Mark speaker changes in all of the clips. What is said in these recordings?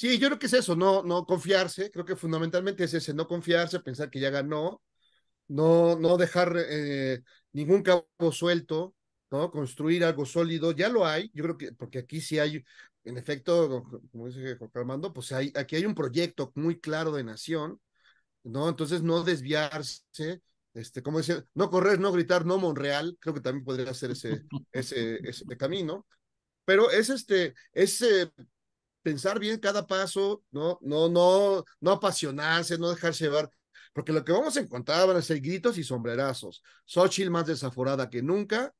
Speaker 1: Sí, yo creo que es eso, no, no confiarse, creo que fundamentalmente es ese, no confiarse, pensar que ya ganó, no, no dejar eh, ningún cabo suelto, ¿no? Construir algo sólido, ya lo hay, yo creo que, porque aquí sí hay, en efecto, como dice Jorge Armando, pues hay, aquí hay un proyecto muy claro de nación, ¿no? Entonces no desviarse, este, como dice, no correr, no gritar, no Monreal, creo que también podría ser ese, ese, ese camino, pero es este, es... Eh, pensar bien cada paso, ¿no? No, no, no apasionarse, no dejarse llevar, porque lo que vamos a encontrar van a ser gritos y sombrerazos. Xochitl más desaforada que nunca,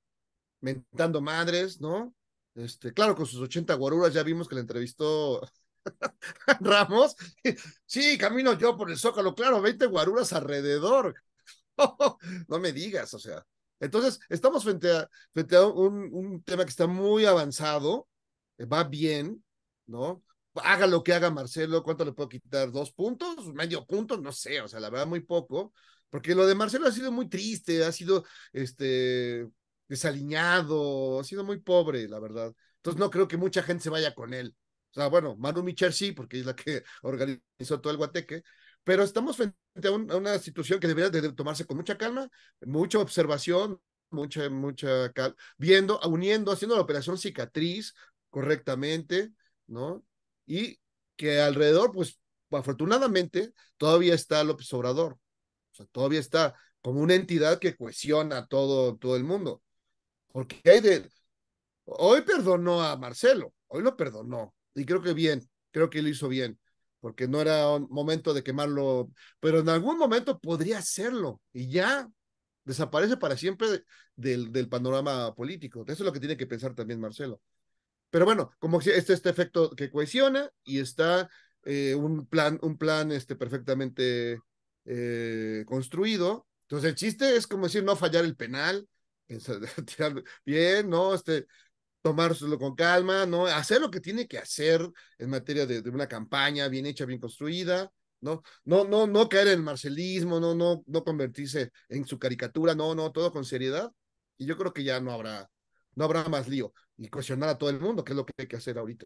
Speaker 1: mentando madres, ¿no? Este, claro, con sus 80 guaruras ya vimos que la entrevistó Ramos. Sí, camino yo por el Zócalo, claro, 20 guaruras alrededor. no me digas, o sea. Entonces, estamos frente a, frente a un, un tema que está muy avanzado, va bien, ¿no? Haga lo que haga Marcelo, ¿cuánto le puedo quitar? ¿Dos puntos? ¿Medio punto? No sé, o sea, la verdad, muy poco. Porque lo de Marcelo ha sido muy triste, ha sido este desaliñado, ha sido muy pobre, la verdad. Entonces no creo que mucha gente se vaya con él. O sea, bueno, Manu Michel sí, porque es la que organizó todo el Guateque, pero estamos frente a, una situación que debería de tomarse con mucha calma, mucha observación, mucha, mucha calma, viendo, uniendo, haciendo la operación cicatriz correctamente, ¿no? Y que alrededor, pues afortunadamente, todavía está López Obrador. O sea, todavía está como una entidad que cohesiona todo, todo el mundo. Porque hay de... Hoy perdonó a Marcelo, hoy lo perdonó. Y creo que bien, creo que lo hizo bien, porque no era momento de quemarlo, pero en algún momento podría hacerlo. Y ya desaparece para siempre del, del panorama político. Eso es lo que tiene que pensar también Marcelo. Pero bueno, como este, este efecto que cohesiona y está eh, un plan, un plan este, perfectamente eh, construido. Entonces el chiste es como decir no fallar el penal, tirar bien, ¿no? Este, tomárselo con calma, ¿no? Hacer lo que tiene que hacer en materia de, una campaña bien hecha, bien construida, ¿no? No, no, no caer en marcelismo, no, no, no convertirse en su caricatura, no, no, todo con seriedad. Y yo creo que ya no habrá no habrá más lío y cuestionar a todo el mundo, que es lo que hay que hacer ahorita.